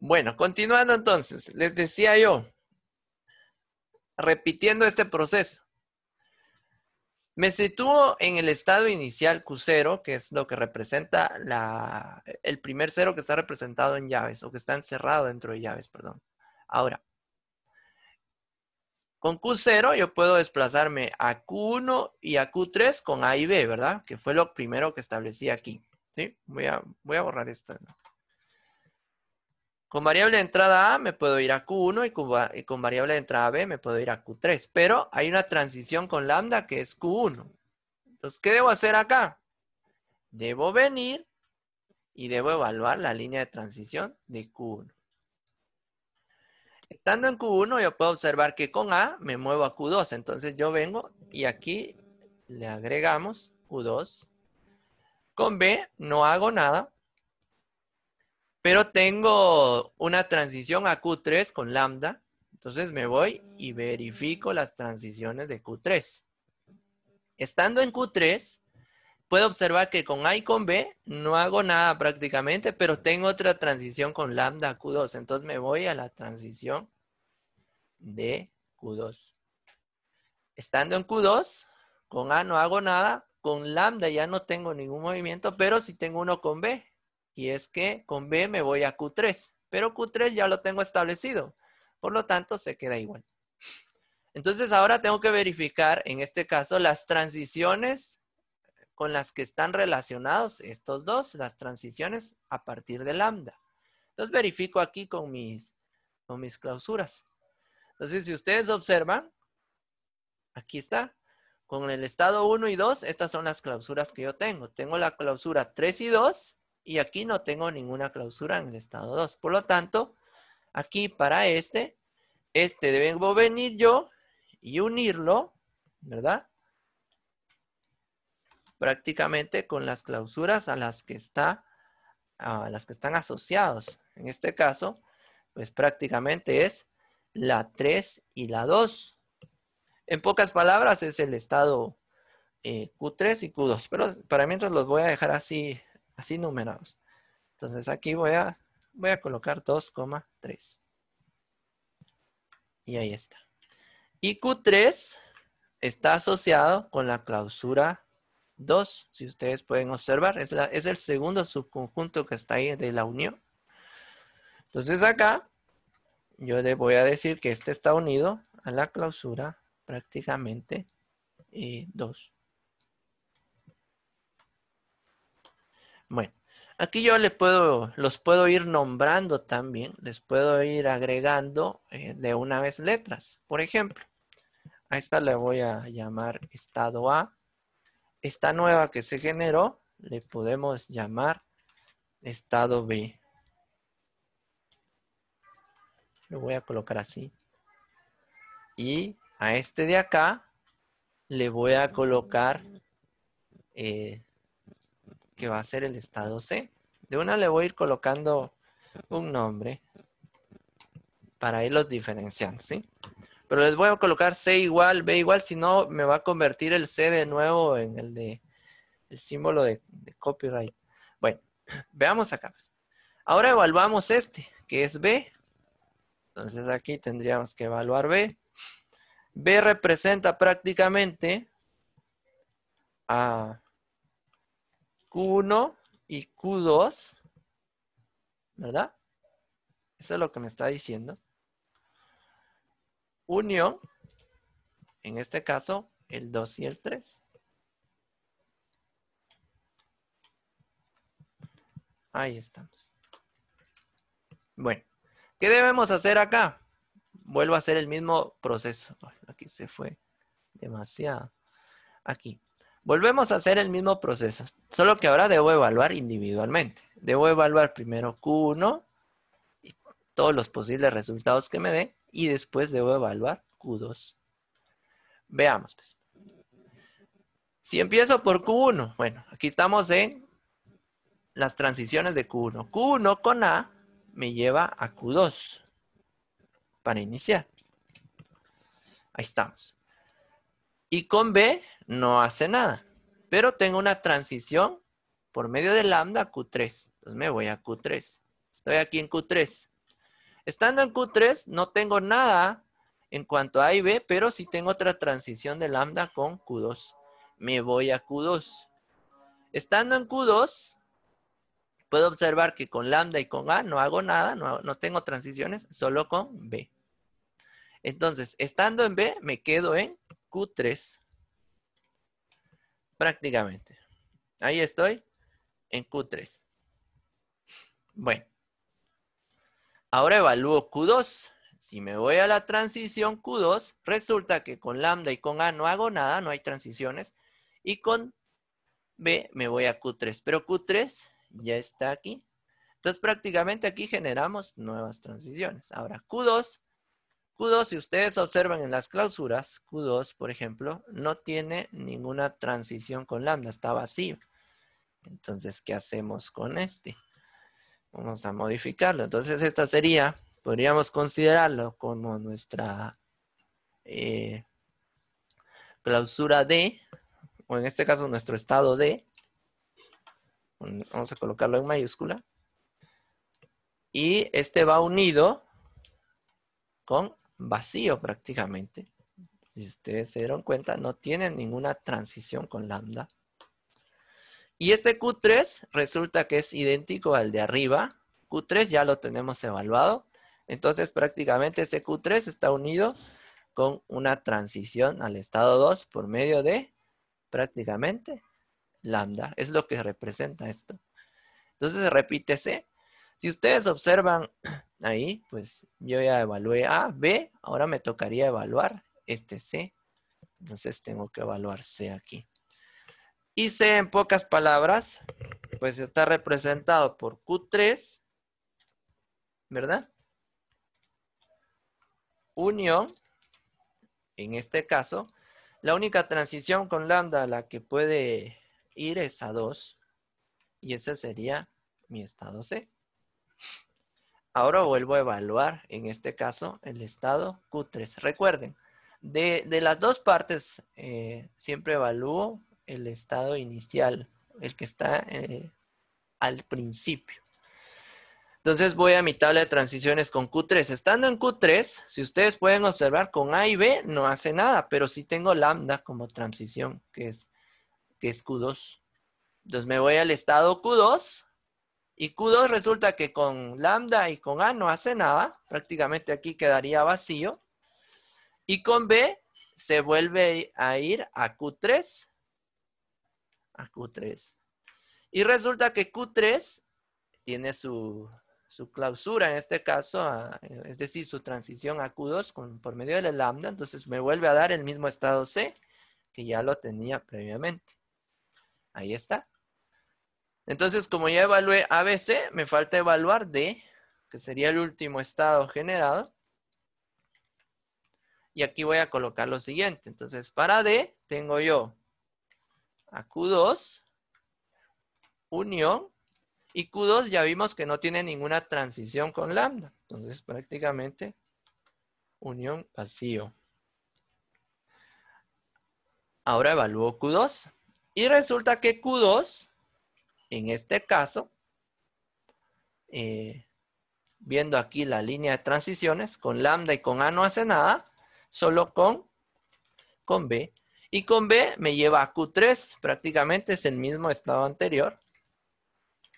Bueno, continuando entonces, les decía yo, repitiendo este proceso, me sitúo en el estado inicial Q0, que es lo que representa la, el primer cero que está representado en llaves o que está encerrado dentro de llaves, perdón. Ahora, con Q0 yo puedo desplazarme a Q1 y a Q3 con A y B, ¿verdad? Que fue lo primero que establecí aquí. ¿sí? Voy, a, voy a borrar esto. Con variable de entrada A me puedo ir a Q1 y con, variable de entrada B me puedo ir a Q3. Pero hay una transición con lambda que es Q1. Entonces, ¿qué debo hacer acá? Debo venir y debo evaluar la línea de transición de Q1. Estando en Q1 yo puedo observar que con A me muevo a Q2. Entonces yo vengo y aquí le agregamos Q2. Con B no hago nada pero tengo una transición a Q3 con lambda. Entonces me voy y verifico las transiciones de Q3. Estando en Q3, puedo observar que con A y con B no hago nada prácticamente, pero tengo otra transición con lambda a Q2. Entonces me voy a la transición de Q2. Estando en Q2, con A no hago nada, con lambda ya no tengo ningún movimiento, pero sí tengo uno con B. Y es que con B me voy a Q3, pero Q3 ya lo tengo establecido. Por lo tanto, se queda igual. Entonces ahora tengo que verificar, en este caso, las transiciones con las que están relacionados estos dos, las transiciones a partir de lambda. Entonces verifico aquí con mis, con mis clausuras. Entonces, si ustedes observan, aquí está, con el estado 1 y 2, estas son las clausuras que yo tengo. Tengo la clausura 3 y 2 y aquí no tengo ninguna clausura en el estado 2. Por lo tanto, aquí para este, este debo venir yo y unirlo, ¿verdad? Prácticamente con las clausuras a las que, está, a las que están asociados. En este caso, pues prácticamente es la 3 y la 2. En pocas palabras, es el estado eh, Q3 y Q2. Pero para mientras los voy a dejar así así numerados. Entonces aquí voy a, voy a colocar 2,3. Y ahí está. Y Q3 está asociado con la clausura 2. Si ustedes pueden observar, es, es el segundo subconjunto que está ahí de la unión. Entonces acá yo le voy a decir que este está unido a la clausura prácticamente 2. Eh, Bueno, aquí yo le puedo, los puedo ir nombrando también, les puedo ir agregando eh, de una vez letras. Por ejemplo, a esta le voy a llamar estado A. Esta nueva que se generó le podemos llamar estado B. Lo voy a colocar así. Y a este de acá le voy a colocar eh, que va a ser el estado C. De una le voy a ir colocando un nombre para irlos diferenciando, ¿sí? Pero les voy a colocar C igual, B igual, si no me va a convertir el C de nuevo en el de el símbolo de, copyright. Bueno, veamos acá. Pues. Ahora evaluamos este, que es B. Entonces aquí tendríamos que evaluar B. B representa prácticamente a Q1 y Q2, ¿verdad? Eso es lo que me está diciendo. Unión, en este caso, el 2 y el 3. Ahí estamos. Bueno, ¿qué debemos hacer acá? Vuelvo a hacer el mismo proceso. Aquí se fue demasiado. Aquí. Volvemos a hacer el mismo proceso, solo que ahora debo evaluar individualmente. Debo evaluar primero Q1 y todos los posibles resultados que me dé y después debo evaluar Q2. Veamos. Pues. Si empiezo por Q1, bueno, aquí estamos en las transiciones de Q1. Q1 con A me lleva a Q2 para iniciar. Ahí estamos. Y con B no hace nada. Pero tengo una transición por medio de lambda Q3. Entonces me voy a Q3. Estoy aquí en Q3. Estando en Q3 no tengo nada en cuanto a A y B, pero sí tengo otra transición de lambda con Q2. Me voy a Q2. Estando en Q2, puedo observar que con lambda y con A no hago nada, no, no tengo transiciones, solo con B. Entonces, estando en B, me quedo en Q3 prácticamente. Ahí estoy en Q3. Bueno. Ahora evalúo Q2. Si me voy a la transición Q2, resulta que con lambda y con A no hago nada, no hay transiciones. Y con B me voy a Q3. Pero Q3 ya está aquí. Entonces prácticamente aquí generamos nuevas transiciones. Ahora Q2 Q2, si ustedes observan en las clausuras, Q2, por ejemplo, no tiene ninguna transición con lambda, está vacío. Entonces, ¿qué hacemos con este? Vamos a modificarlo. Entonces, esta sería, podríamos considerarlo como nuestra eh, clausura D, o en este caso nuestro estado D. Vamos a colocarlo en mayúscula. Y este va unido con vacío prácticamente. Si ustedes se dieron cuenta, no tiene ninguna transición con lambda. Y este Q3 resulta que es idéntico al de arriba. Q3 ya lo tenemos evaluado. Entonces prácticamente ese Q3 está unido con una transición al estado 2 por medio de prácticamente lambda. Es lo que representa esto. Entonces repítese si ustedes observan ahí, pues yo ya evalué A, B, ahora me tocaría evaluar este C. Entonces tengo que evaluar C aquí. Y C en pocas palabras, pues está representado por Q3, ¿verdad? Unión, en este caso, la única transición con lambda a la que puede ir es a 2, y ese sería mi estado C. Ahora vuelvo a evaluar, en este caso, el estado Q3. Recuerden, de, las dos partes eh, siempre evalúo el estado inicial, el que está eh, al principio. Entonces voy a mi tabla de transiciones con Q3. Estando en Q3, si ustedes pueden observar, con A y B no hace nada, pero sí tengo lambda como transición, que es, que es Q2. Entonces me voy al estado Q2 y Q2 resulta que con lambda y con A no hace nada, prácticamente aquí quedaría vacío. Y con B se vuelve a ir a Q3. A Q3. Y resulta que Q3 tiene su, clausura, en este caso, es decir, su transición a Q2 por medio de la lambda, entonces me vuelve a dar el mismo estado C que ya lo tenía previamente. Ahí está. Entonces, como ya evalué ABC, me falta evaluar D, que sería el último estado generado. Y aquí voy a colocar lo siguiente. Entonces, para D tengo yo a Q2, unión, y Q2 ya vimos que no tiene ninguna transición con lambda. Entonces, prácticamente, unión vacío. Ahora evalúo Q2. Y resulta que Q2 en este caso, eh, viendo aquí la línea de transiciones, con lambda y con A no hace nada, solo con, con B. Y con B me lleva a Q3, prácticamente es el mismo estado anterior.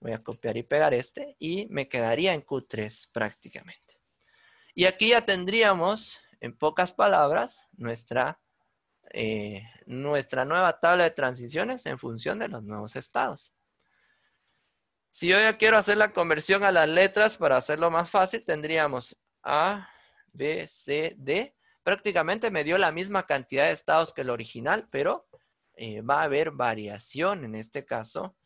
Voy a copiar y pegar este y me quedaría en Q3 prácticamente. Y aquí ya tendríamos, en pocas palabras, nuestra, eh, nuestra nueva tabla de transiciones en función de los nuevos estados. Si yo ya quiero hacer la conversión a las letras para hacerlo más fácil, tendríamos A, B, C, D. Prácticamente me dio la misma cantidad de estados que el original, pero eh, va a haber variación en este caso.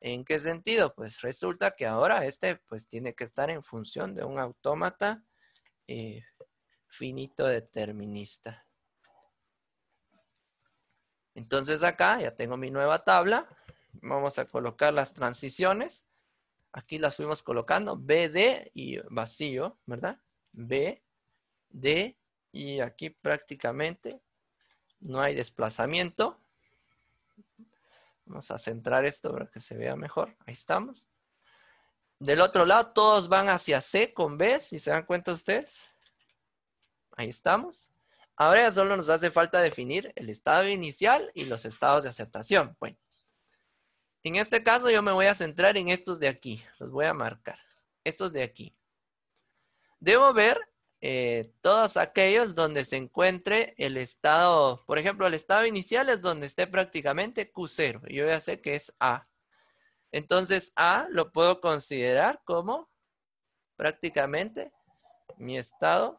¿En qué sentido? Pues resulta que ahora este pues tiene que estar en función de un autómata eh, finito determinista. Entonces acá ya tengo mi nueva tabla vamos a colocar las transiciones. Aquí las fuimos colocando, B, D y vacío, ¿verdad? B, D, y aquí prácticamente no hay desplazamiento. Vamos a centrar esto para que se vea mejor. Ahí estamos. Del otro lado, todos van hacia C con B, si se dan cuenta ustedes. Ahí estamos. Ahora solo nos hace falta definir el estado inicial y los estados de aceptación. Bueno, en este caso yo me voy a centrar en estos de aquí. Los voy a marcar. Estos de aquí. Debo ver eh, todos aquellos donde se encuentre el estado, por ejemplo, el estado inicial es donde esté prácticamente Q0. Yo ya sé que es A. Entonces A lo puedo considerar como prácticamente mi estado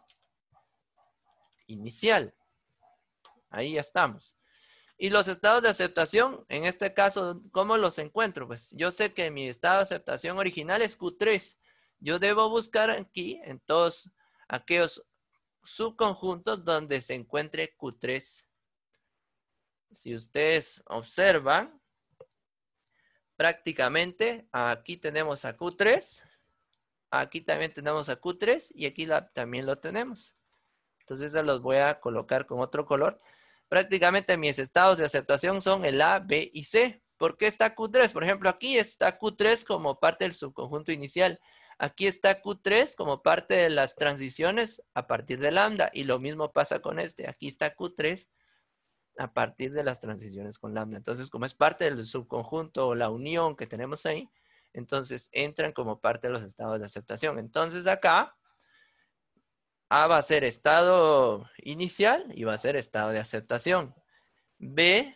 inicial. Ahí ya estamos. Y los estados de aceptación, en este caso, ¿cómo los encuentro? Pues yo sé que mi estado de aceptación original es Q3. Yo debo buscar aquí en todos aquellos subconjuntos donde se encuentre Q3. Si ustedes observan, prácticamente aquí tenemos a Q3, aquí también tenemos a Q3 y aquí también lo tenemos. Entonces se los voy a colocar con otro color prácticamente mis estados de aceptación son el A, B y C. ¿Por qué está Q3? Por ejemplo, aquí está Q3 como parte del subconjunto inicial. Aquí está Q3 como parte de las transiciones a partir de lambda. Y lo mismo pasa con este. Aquí está Q3 a partir de las transiciones con lambda. Entonces, como es parte del subconjunto o la unión que tenemos ahí, entonces entran como parte de los estados de aceptación. Entonces, acá a va a ser estado inicial y va a ser estado de aceptación. B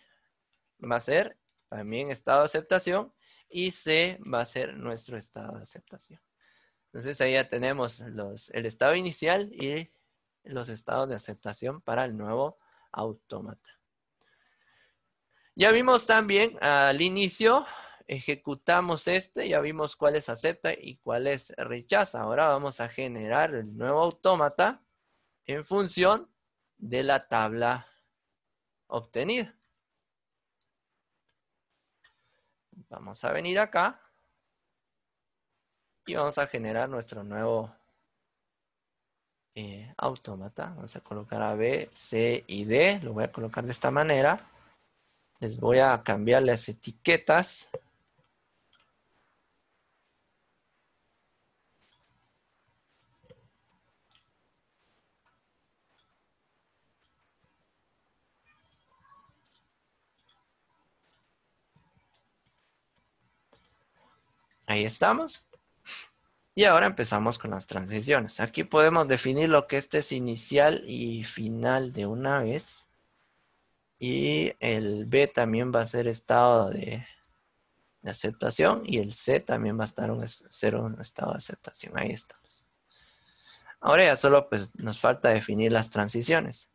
va a ser también estado de aceptación y C va a ser nuestro estado de aceptación. Entonces ahí ya tenemos el estado inicial y los estados de aceptación para el nuevo autómata. Ya vimos también al inicio Ejecutamos este, ya vimos es acepta y cuál es rechaza. Ahora vamos a generar el nuevo autómata en función de la tabla obtenida. Vamos a venir acá y vamos a generar nuestro nuevo eh, autómata. Vamos a colocar a B, C y D. Lo voy a colocar de esta manera. Les voy a cambiar las etiquetas. Ahí estamos. Y ahora empezamos con las transiciones. Aquí podemos definir lo que este es inicial y final de una vez. Y el B también va a ser estado de, aceptación y el C también va a estar un, ser un estado de aceptación. Ahí estamos. Ahora ya solo pues, nos falta definir las transiciones.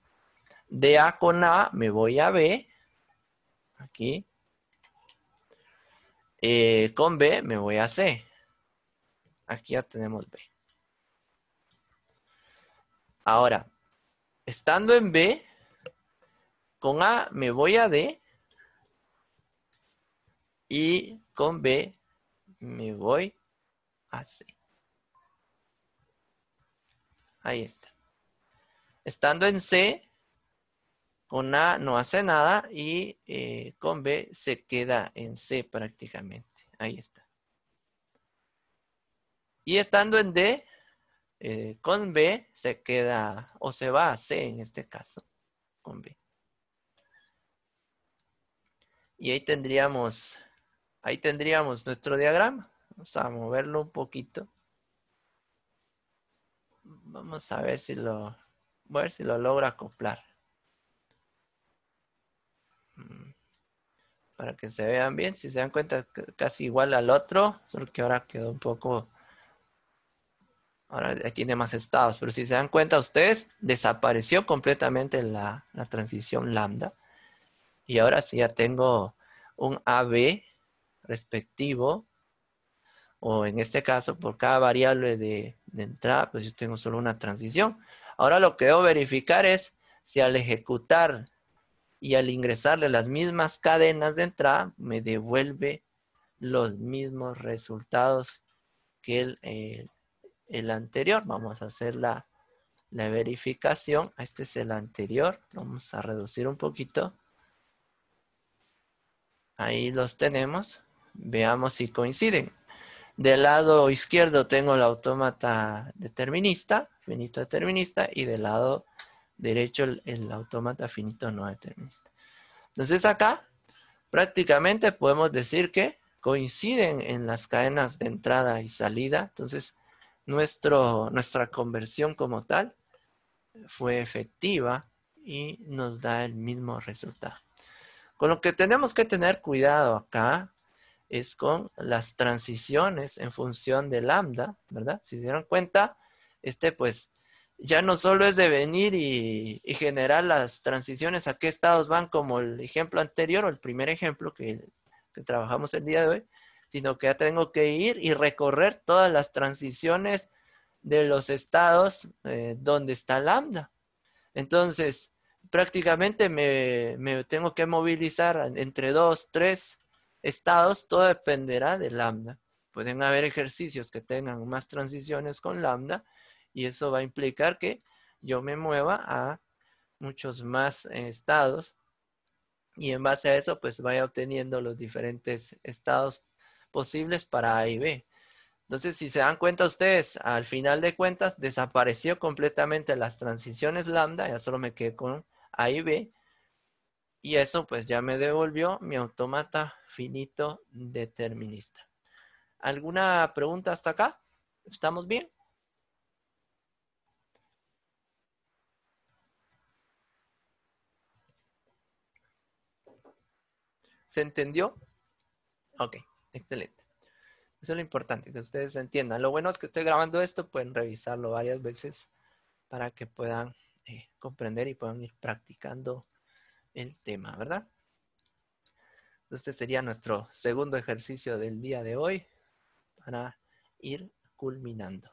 De A con A me voy a B. Aquí. Eh, con B me voy a C. Aquí ya tenemos B. Ahora, estando en B, con A me voy a D. Y con B me voy a C. Ahí está. Estando en C, con A no hace nada y eh, con B se queda en C prácticamente. Ahí está. Y estando en D, eh, con B se queda o se va a C en este caso, con B. Y ahí tendríamos, ahí tendríamos nuestro diagrama. Vamos a moverlo un poquito. Vamos a ver si lo, logra si lo acoplar. para que se vean bien. Si se dan cuenta, casi igual al otro, solo que ahora quedó un poco... Ahora tiene más estados, pero si se dan cuenta ustedes, desapareció completamente la, transición lambda. Y ahora sí ya tengo un AB respectivo, o en este caso por cada variable de entrada, pues yo tengo solo una transición. Ahora lo que debo verificar es si al ejecutar y al ingresarle las mismas cadenas de entrada me devuelve los mismos resultados que el, eh, el, anterior. Vamos a hacer la, la verificación. Este es el anterior. Vamos a reducir un poquito. Ahí los tenemos. Veamos si coinciden. Del lado izquierdo tengo el autómata determinista, finito determinista, y del lado derecho el, automata autómata finito no determinista. Entonces acá prácticamente podemos decir que coinciden en las cadenas de entrada y salida. Entonces nuestro, nuestra conversión como tal fue efectiva y nos da el mismo resultado. Con lo que tenemos que tener cuidado acá es con las transiciones en función de lambda, ¿verdad? Si se dieron cuenta, este pues ya no solo es de venir y, generar las transiciones a qué estados van, como el ejemplo anterior o el primer ejemplo que, trabajamos el día de hoy, sino que ya tengo que ir y recorrer todas las transiciones de los estados eh, donde está lambda. Entonces, prácticamente me, me, tengo que movilizar entre dos, tres estados, todo dependerá de lambda. Pueden haber ejercicios que tengan más transiciones con lambda y eso va a implicar que yo me mueva a muchos más eh, estados y en base a eso pues vaya obteniendo los diferentes estados posibles para A y B. Entonces, si se dan cuenta ustedes, al final de cuentas desapareció completamente las transiciones lambda, ya solo me quedé con A y B, y eso pues ya me devolvió mi automata finito determinista. ¿Alguna pregunta hasta acá? ¿Estamos bien? ¿Se entendió? Ok, excelente. Eso es lo importante, que ustedes entiendan. Lo bueno es que estoy grabando esto, pueden revisarlo varias veces para que puedan eh, comprender y puedan ir practicando el tema, ¿verdad? Este sería nuestro segundo ejercicio del día de hoy para ir culminando.